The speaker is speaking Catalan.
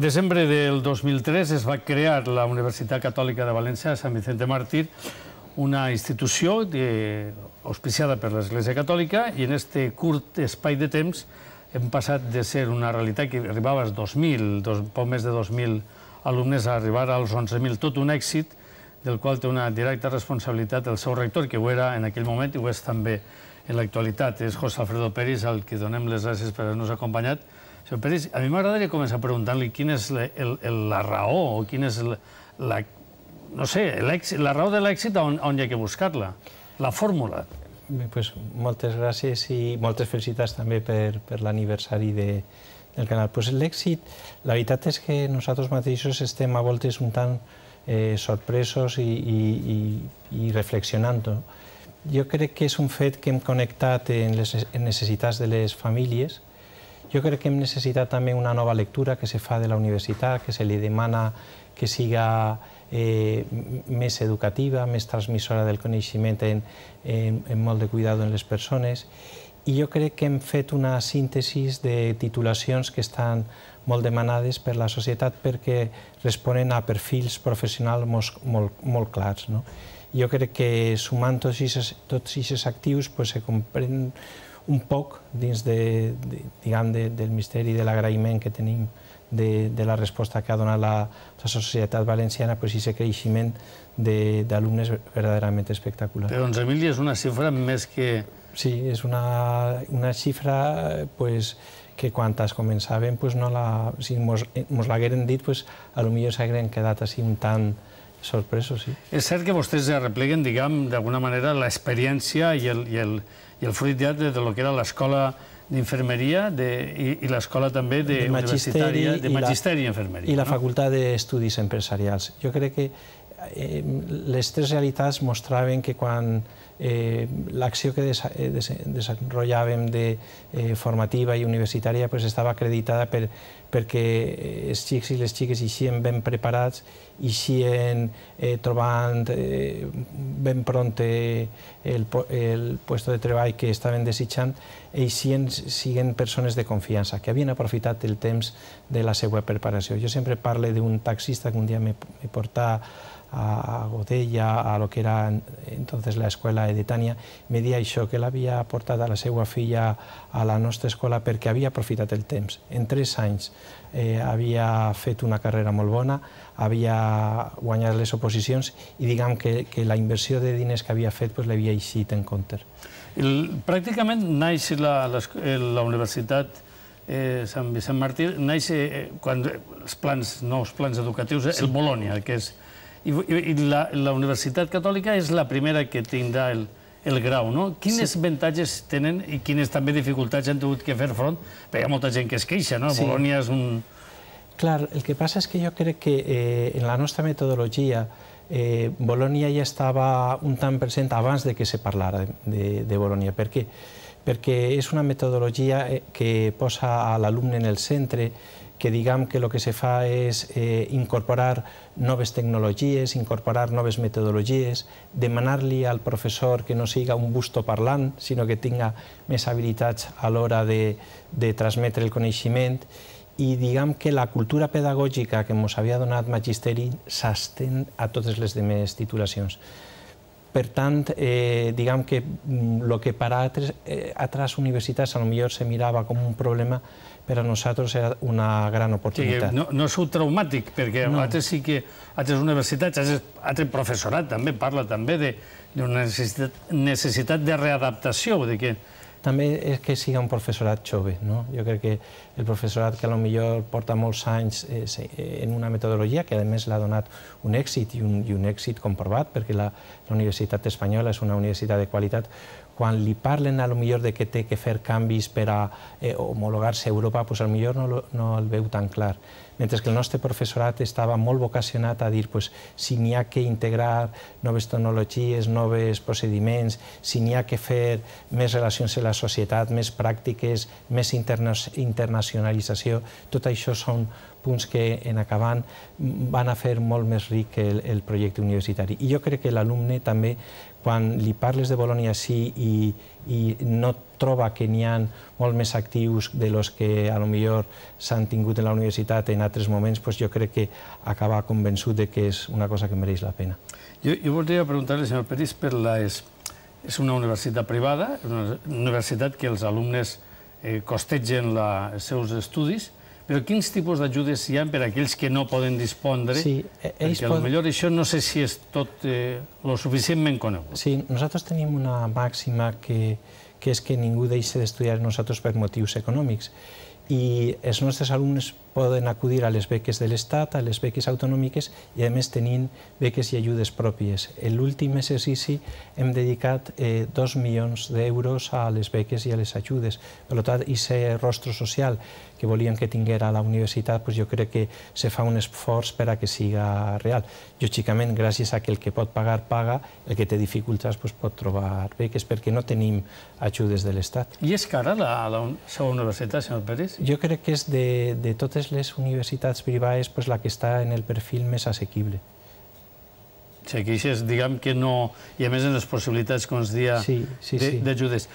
desembre del 2003 es va crear la Universitat Catòlica de València de Sant Vicente Màrtir, una institució de, eh, auspiciada per l'Església Catòlica i en este curt espai de temps hem passat de ser una realitat que arribava als 2.000, dos, poc més de 2.000 alumnes a arribar als 11.000, tot un èxit del qual té una directa responsabilitat el seu rector, que ho era en aquell moment i ho és també en l'actualitat. És José Alfredo Peris, al que donem les gràcies per haver-nos acompanyat, Senyor Pérez, a mi m'agradaria començar preguntant-li quina és la, el, el, la raó o quina és la, la no sé, la raó de l'èxit on, on hi ha que buscar-la, la fórmula. Bé, pues, moltes gràcies i moltes felicitats també per, per l'aniversari de, del canal. Pues l'èxit, la veritat és que nosaltres mateixos estem a voltes un tant eh, sorpresos i, i, i, i reflexionant. Jo crec que és un fet que hem connectat en les necessitats de les famílies, jo crec que hem necessitat també una nova lectura que se fa de la universitat, que se li demana que siga eh, més educativa, més transmissora del coneixement en, en, molt de cuidado en les persones. I jo crec que hem fet una síntesi de titulacions que estan molt demanades per la societat perquè responen a perfils professionals molt, molt, clars. No? Jo crec que sumant tots aquests actius pues, se comprèn un poc dins de, de, diguem, de, del misteri de l'agraïment que tenim de, de la resposta que ha donat la, la societat valenciana, doncs, i aquest creixement d'alumnes verdaderament espectacular. Però 11.000 és una xifra més que... Sí, és una, una xifra pues, que quan es començaven pues, no la, si mos, eh, mos l'hagueren dit, pues, a lo millor s'hagueren quedat així un tant sorpresos. Sí. És cert que vostès arrepleguen, diguem, d'alguna manera, l'experiència i el, i el, i el fruit ja de, de lo que era l'escola d'infermeria i, i l'escola també de, de universitària de magisteri i infermeria. I la no? facultat d'estudis empresarials. Jo crec que eh, les tres realitats mostraven que quan eh, l'acció que eh, desenvolupàvem de eh, formativa i universitària pues, estava acreditada per, perquè eh, els xics i les xiques eixien ben preparats, eixien eh, trobant eh, ben pront eh, el, el puesto de treball que estaven desitjant, eixien siguen persones de confiança, que havien aprofitat el temps de la seva preparació. Jo sempre parlo d'un taxista que un dia me, portava a Godella, a lo que era entonces la escuela Tània, me deia això, que l'havia portat a la seva filla a la nostra escola perquè havia aprofitat el temps. En tres anys eh, havia fet una carrera molt bona, havia guanyat les oposicions i diguem que, que la inversió de diners que havia fet pues, l'havia eixit en compte. pràcticament naix la, eh, la, universitat eh, Sant Vicent Martí, naix eh, quan els plans, nous plans educatius, eh, el Bolònia, que és i, i la, la Universitat Catòlica és la primera que tindrà el, el grau, no? Quines sí. avantatges tenen i quines també dificultats han tingut que fer front? Perquè hi ha molta gent que es queixa, no? Sí. Bolònia és un... Clar, el que passa és que jo crec que eh, en la nostra metodologia eh, Bolònia ja estava un tant present abans de que se parlara de, de Bolònia. Per què? Perquè és una metodologia eh, que posa a l'alumne en el centre, que diguem que el que se fa és eh, incorporar noves tecnologies, incorporar noves metodologies, demanar-li al professor que no siga un busto parlant, sinó que tinga més habilitats a l'hora de, de transmetre el coneixement i diguem que la cultura pedagògica que ens havia donat Magisteri s'estén a totes les altres titulacions. Per tant, eh, diguem que el mm, que per eh, a altres, universitats potser se mirava com un problema, per a nosaltres era una gran oportunitat. Sí, no, no sou traumàtic, perquè altres sí que altres universitats, altres, altre professorat també parla també d'una necessitat, necessitat de readaptació, de que també és que siga un professorat jove. No? Jo crec que el professorat que millor porta molts anys eh, eh, en una metodologia que a més l'ha donat un èxit i un, i un èxit comprovat perquè la, la Universitat Espanyola és una universitat de qualitat quan li parlen a lo millor de que té que fer canvis per a eh, homologar-se a Europa, pues, a lo millor no, no el veu tan clar. Mentre que el nostre professorat estava molt vocacionat a dir pues, si n'hi ha que integrar noves tecnologies, noves procediments, si n'hi ha que fer més relacions amb la la societat, més pràctiques, més interna internacionalització, tot això són punts que en acabant van a fer molt més ric el, el projecte universitari. I jo crec que l'alumne també, quan li parles de Bolònia sí i, i no troba que n'hi ha molt més actius de los que a lo millor s'han tingut en la universitat en altres moments, pues jo crec que acaba convençut de que és una cosa que mereix la pena. Jo, jo voldria preguntar-li, senyor Peris, per la és una universitat privada, una universitat que els alumnes eh, costegen la, els seus estudis, però quins tipus d'ajudes hi ha per a aquells que no poden dispondre? Sí, e, ells Perquè potser això no sé si és tot eh, suficientment conegut. Sí, nosaltres tenim una màxima que, que és que ningú deixa d'estudiar nosaltres per motius econòmics. I els nostres alumnes poden acudir a les beques de l'Estat, a les beques autonòmiques i a més tenint beques i ajudes pròpies. L'últim exercici hem dedicat eh, 2 milions d'euros a les beques i a les ajudes. Per tant, i ser rostre social que volíem que tinguera la universitat, doncs jo crec que se fa un esforç per a que siga real. Lògicament, gràcies a que el que pot pagar, paga, el que té dificultats doncs, pot trobar beques, perquè no tenim ajudes de l'Estat. I és cara la, la, la universitat, senyor Pérez? Jo crec que és de, de totes totes les universitats privades pues, la que està en el perfil més assequible. Sí, aquí és, diguem que no... I a més en les possibilitats, com es deia, sí, sí, sí. d'ajudes.